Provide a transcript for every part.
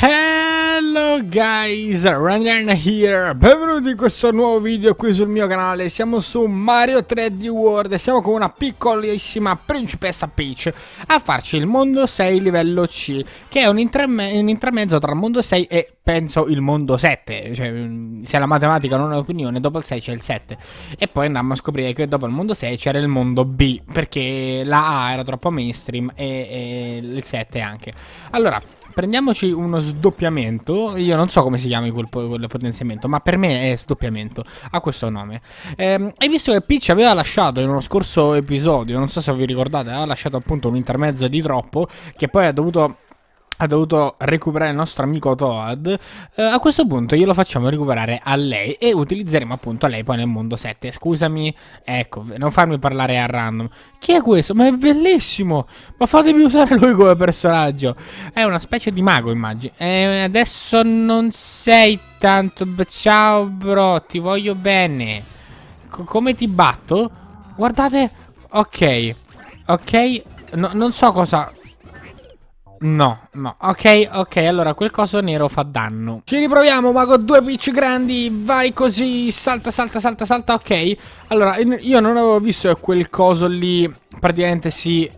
Hello guys, Randern here, benvenuti in questo nuovo video qui sul mio canale, siamo su Mario 3D World e siamo con una piccolissima principessa Peach a farci il mondo 6 livello C, che è un, interme un intermezzo tra il mondo 6 e penso il mondo 7, cioè se la matematica non è un'opinione, dopo il 6 c'è il 7 e poi andammo a scoprire che dopo il mondo 6 c'era il mondo B perché la A era troppo mainstream e, e il 7 anche. Allora, prendiamoci uno sdoppiamento. Io non so come si chiami quel, quel potenziamento, ma per me è sdoppiamento. Ha questo nome. Ehm, e visto che Peach aveva lasciato in uno scorso episodio, non so se vi ricordate, aveva lasciato appunto un intermezzo di troppo, che poi ha dovuto ha dovuto recuperare il nostro amico Toad. Eh, a questo punto glielo facciamo recuperare a lei e utilizzeremo appunto a lei poi nel mondo 7. Scusami, ecco, non farmi parlare a random. Chi è questo? Ma è bellissimo! Ma fatemi usare lui come personaggio. È una specie di mago, immagino. Eh, adesso non sei tanto... Ciao, bro, ti voglio bene. C come ti batto? Guardate... Ok, ok, no, non so cosa No, no. Ok, ok, allora quel coso nero fa danno. Ci riproviamo, mago, due pitch grandi, vai così, salta, salta, salta, salta, ok. Allora, io non avevo visto che quel coso lì praticamente si...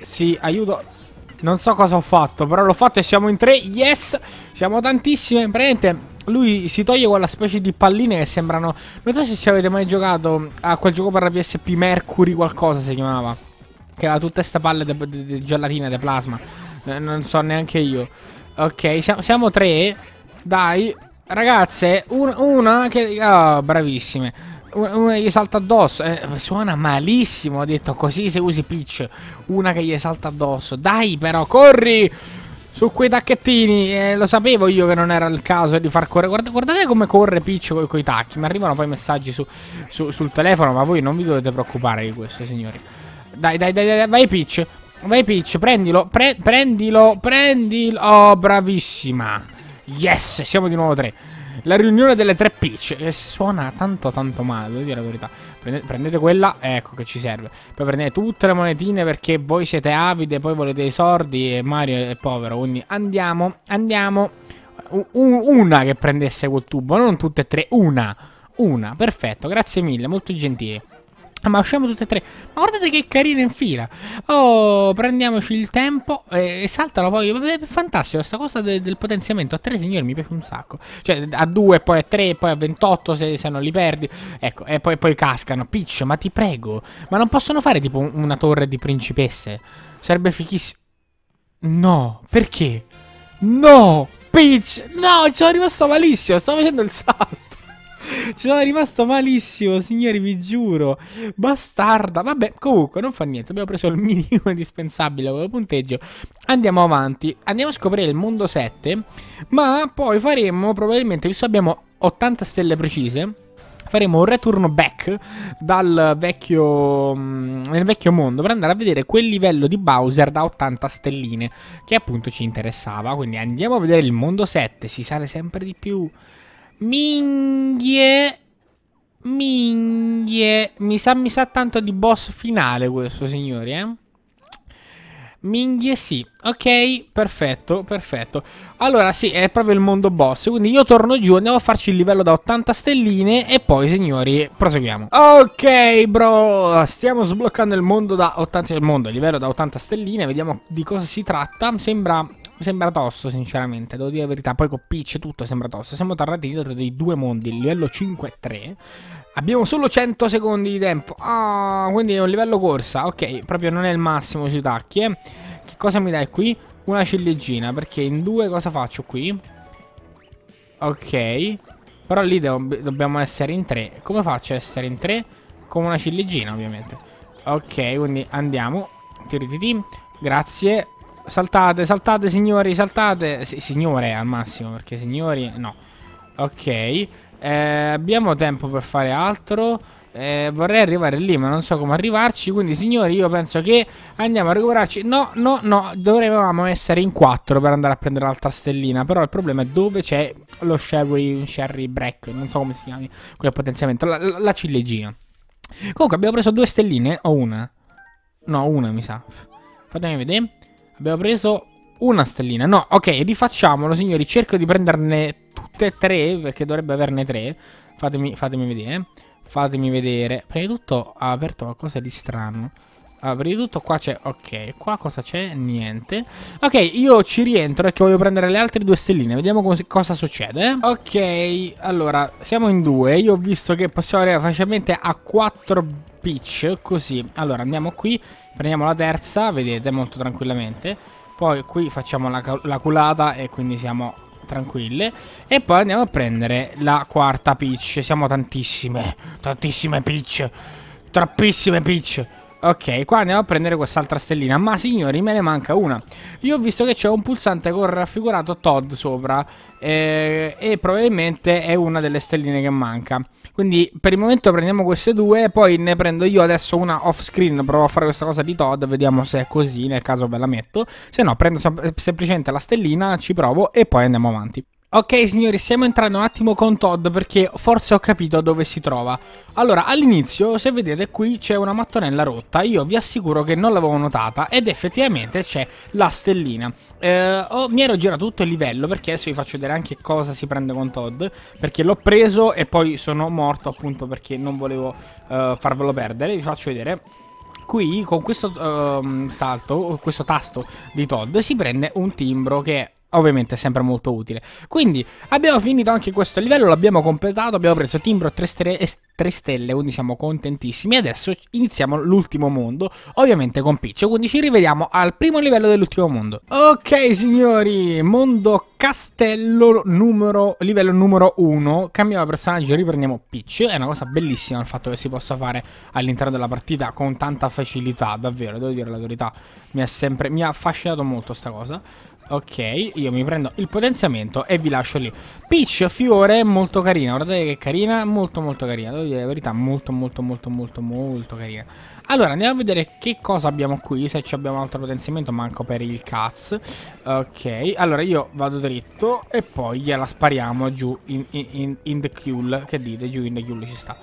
si... aiuto... Non so cosa ho fatto, però l'ho fatto e siamo in tre, yes! Siamo tantissime, praticamente... Lui si toglie quella specie di palline che sembrano... Non so se ci avete mai giocato a quel gioco per la PSP Mercury qualcosa si chiamava. Che aveva tutte queste palle di gelatina, di plasma. Eh, non so neanche io. Ok, siamo, siamo tre. Dai. Ragazze, un, una che... Oh, bravissime. Una, una gli salta addosso. Eh, suona malissimo, ha detto così se usi pitch Una che gli salta addosso. Dai però, corri! Su quei tacchettini, eh, lo sapevo io che non era il caso di far correre. Guarda, guardate come corre pitch con i tacchi. Mi arrivano poi messaggi su, su, sul telefono, ma voi non vi dovete preoccupare di questo, signori. Dai, dai, dai, dai, vai Peach. Vai Peach, prendilo, pre prendilo, prendilo. Oh, bravissima. Yes, siamo di nuovo tre. La riunione delle tre Peach. Che eh, suona tanto tanto male, devo dire la verità. Prendete, prendete quella, ecco che ci serve. Poi prendete tutte le monetine perché voi siete avide, poi volete i sordi e Mario è povero. Quindi andiamo, andiamo. U una che prendesse quel tubo, non tutte e tre, una. Una, perfetto, grazie mille, molto gentile. Ma usciamo tutte e tre. Ma guardate che carina in fila. Oh, prendiamoci il tempo e, eh, e saltalo poi. È fantastico, questa cosa de, del potenziamento. A tre signori mi piace un sacco. Cioè, a due, poi a tre, poi a 28 se, se non li perdi. Ecco, e poi, poi cascano. Piccio, ma ti prego. Ma non possono fare tipo una torre di principesse. Sarebbe fichissimo. No, perché? No, Peach, no, ci sono rimasto malissimo. Sto facendo il salto. Ci sono rimasto malissimo, signori, vi giuro. Bastarda. Vabbè, comunque, non fa niente. Abbiamo preso il minimo indispensabile con il punteggio. Andiamo avanti. Andiamo a scoprire il mondo 7. Ma poi faremo, probabilmente, visto che abbiamo 80 stelle precise, faremo un return back dal vecchio, mm, nel vecchio mondo per andare a vedere quel livello di Bowser da 80 stelline che appunto ci interessava. Quindi andiamo a vedere il mondo 7, si sale sempre di più. Minghie. Minghie. Mi sa, mi sa tanto di boss finale questo, signori, eh. Minghie sì, ok, perfetto, perfetto Allora sì, è proprio il mondo boss Quindi io torno giù, andiamo a farci il livello da 80 stelline E poi signori, proseguiamo Ok bro, stiamo sbloccando il mondo da 80 Il mondo, il livello da 80 stelline Vediamo di cosa si tratta Sembra sembra tosto, sinceramente, devo dire la verità. Poi con Peach tutto sembra tosto. Siamo tornati dietro dei due mondi, livello 5 e 3. Abbiamo solo 100 secondi di tempo. Ah, quindi è un livello corsa. Ok, proprio non è il massimo sui tacchi. Eh. Che cosa mi dai qui? Una ciliegina, perché in due cosa faccio qui? Ok. Però lì dobbiamo essere in tre. Come faccio a essere in tre? Come una ciliegina, ovviamente. Ok, quindi andiamo. tiriti, Grazie. Saltate, saltate signori, saltate S Signore al massimo, perché signori no Ok eh, Abbiamo tempo per fare altro eh, Vorrei arrivare lì ma non so come arrivarci Quindi signori io penso che andiamo a recuperarci No, no, no Dovremmo essere in quattro per andare a prendere l'altra stellina Però il problema è dove c'è lo sherry, sherry break Non so come si chiami Quello potenziamento La, la, la ciliegina Comunque abbiamo preso due stelline o una? No, una mi sa Fatemi vedere Abbiamo preso una stellina. No, ok, rifacciamolo, signori. Cerco di prenderne tutte e tre, perché dovrebbe averne tre. Fatemi, fatemi vedere. Fatemi vedere. Prima di tutto ha aperto qualcosa di strano. Ah, prima di tutto qua c'è... Ok, qua cosa c'è? Niente. Ok, io ci rientro perché voglio prendere le altre due stelline. Vediamo co cosa succede. Eh. Ok, allora, siamo in due. Io ho visto che possiamo arrivare facilmente a quattro Peach, così. Allora, andiamo qui, prendiamo la terza, vedete, molto tranquillamente. Poi qui facciamo la, la culata e quindi siamo tranquille. E poi andiamo a prendere la quarta Peach. Siamo tantissime, tantissime Peach. Trappissime Peach. Ok, qua andiamo a prendere quest'altra stellina. Ma signori, me ne manca una. Io ho visto che c'è un pulsante con raffigurato Todd sopra. Eh, e probabilmente è una delle stelline che manca. Quindi per il momento prendiamo queste due. Poi ne prendo io adesso una off screen. Provo a fare questa cosa di Todd. Vediamo se è così. Nel caso ve la metto. Se no, prendo sem semplicemente la stellina, ci provo e poi andiamo avanti. Ok signori, stiamo entrando un attimo con Todd perché forse ho capito dove si trova. Allora, all'inizio, se vedete qui c'è una mattonella rotta, io vi assicuro che non l'avevo notata ed effettivamente c'è la stellina. Eh, oh, mi ero girato tutto il livello perché adesso vi faccio vedere anche cosa si prende con Todd, perché l'ho preso e poi sono morto appunto perché non volevo eh, farvelo perdere, vi faccio vedere qui con questo um, salto, questo tasto di Todd, si prende un timbro che è Ovviamente è sempre molto utile. Quindi abbiamo finito anche questo livello, l'abbiamo completato, abbiamo preso timbro, tre, stere, 3 stelle, quindi siamo contentissimi. Adesso iniziamo l'ultimo mondo, ovviamente con Peach, quindi ci rivediamo al primo livello dell'ultimo mondo. Ok signori, mondo castello numero, livello numero 1, cambiamo personaggio, riprendiamo Peach, è una cosa bellissima il fatto che si possa fare all'interno della partita con tanta facilità, davvero, devo dire la verità, mi, sempre, mi ha affascinato molto sta cosa. Ok, io mi prendo il potenziamento e vi lascio lì. Peach, fiore, molto carina, guardate che carina, molto molto carina, devo dire la verità molto molto molto molto molto carina Allora andiamo a vedere che cosa abbiamo qui Se abbiamo altro potenziamento manco per il cazzo Ok allora io vado dritto e poi gliela spariamo giù in, in, in, in the kill Che dite giù in the kill ci sta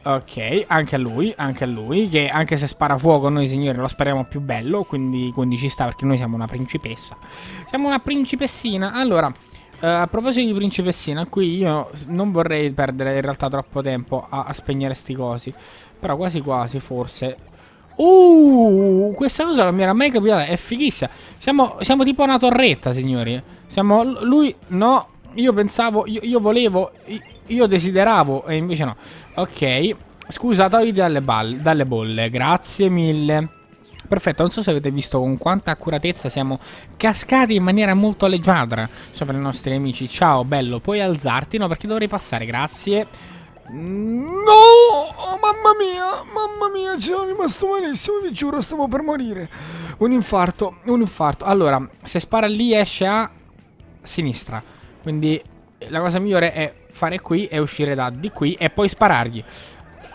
Ok, anche a lui, anche a lui, che anche se spara fuoco noi signori lo spariamo più bello, quindi, quindi ci sta perché noi siamo una principessa. Siamo una principessina. Allora, Uh, a proposito di principessina, qui io non vorrei perdere in realtà troppo tempo a, a spegnere sti cosi. Però quasi quasi, forse. Uh, questa cosa non mi era mai capitata, è fighissima. Siamo, siamo tipo una torretta, signori. Siamo... Lui... No, io pensavo... Io, io volevo... Io, desideravo e invece no. Ok. Scusa, togliti dalle, dalle bolle. Grazie mille. Perfetto, non so se avete visto con quanta accuratezza siamo cascati in maniera molto leggiadra sopra i nostri amici. Ciao, bello, puoi alzarti? No, perché dovrei passare, grazie. No, oh, mamma mia, mamma mia, ci sono rimasto malissimo, vi giuro, stavo per morire. Un infarto, un infarto. Allora, se spara lì esce a sinistra. Quindi la cosa migliore è fare qui e uscire da di qui e poi sparargli.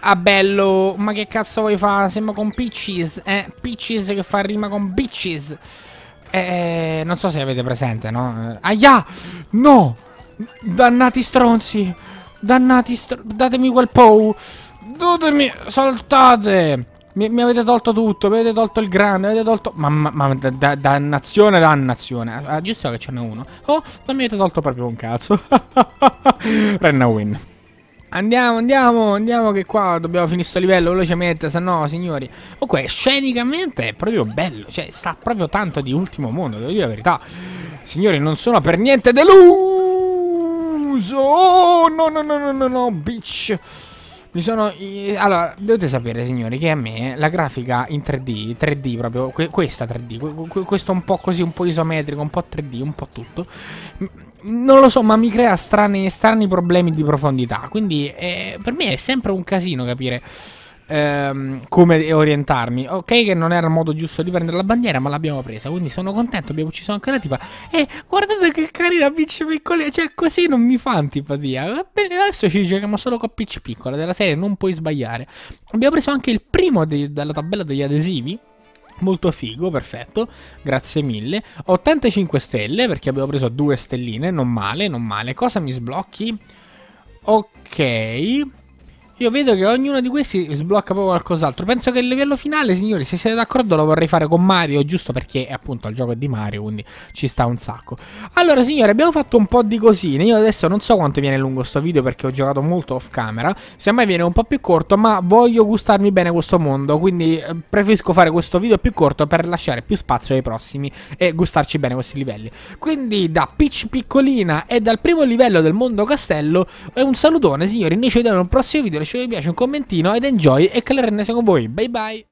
Ah bello, ma che cazzo vuoi fare? Sembra con Peaches, eh? Peaches che fa rima con Bitches. Eh, non so se avete presente, no? Aia! No! Dannati stronzi! Dannati stronzi! Datemi quel POW! Datemi! Saltate! Mi, mi, avete tolto tutto, mi avete tolto il grande, mi avete tolto... Mamma, ma, da, da, dannazione, dannazione. Ah, giusto che ce n'è uno. Oh, non mi avete tolto proprio un cazzo. Renna win. Andiamo, andiamo, andiamo che qua dobbiamo finire sto livello velocemente, se no, signori. Ok, scenicamente è proprio bello, cioè sta proprio tanto di ultimo mondo, devo dire la verità. Signori, non sono per niente deluso! Oh, no, no, no, no, no, no, bitch! Mi sono. Allora, dovete sapere, signori, che a me la grafica in 3D, 3D proprio, questa 3D, questo un po' così, un po' isometrico, un po' 3D, un po' tutto. Non lo so, ma mi crea strani, strani problemi di profondità. Quindi, eh, per me è sempre un casino capire ehm, come orientarmi. Ok, che non era il modo giusto di prendere la bandiera, ma l'abbiamo presa. Quindi sono contento, abbiamo ucciso anche la tipa. E guardate che carina Peach piccola. Cioè, così non mi fa antipatia. Va bene, adesso ci giochiamo solo con Peach piccola della serie, non puoi sbagliare. Abbiamo preso anche il primo della tabella degli adesivi. Molto figo, perfetto, grazie mille. 85 stelle perché abbiamo preso due stelline, non male, non male. Cosa mi sblocchi? Ok, io vedo che ognuno di questi sblocca proprio qualcos'altro. Penso che il livello finale, signori, se siete d'accordo, lo vorrei fare con Mario, giusto perché appunto il gioco è di Mario, quindi ci sta un sacco. Allora, signori, abbiamo fatto un po' di cosine. Io adesso non so quanto viene lungo sto video perché ho giocato molto off camera. Semmai viene un po' più corto, ma voglio gustarmi bene questo mondo, quindi eh, preferisco fare questo video più corto per lasciare più spazio ai prossimi e gustarci bene questi livelli. Quindi da Peach piccolina e dal primo livello del mondo castello eh, un salutone, signori. Noi ci vediamo nel prossimo video lasciate mi piace, un commentino ed enjoy e che la rende con voi. Bye bye!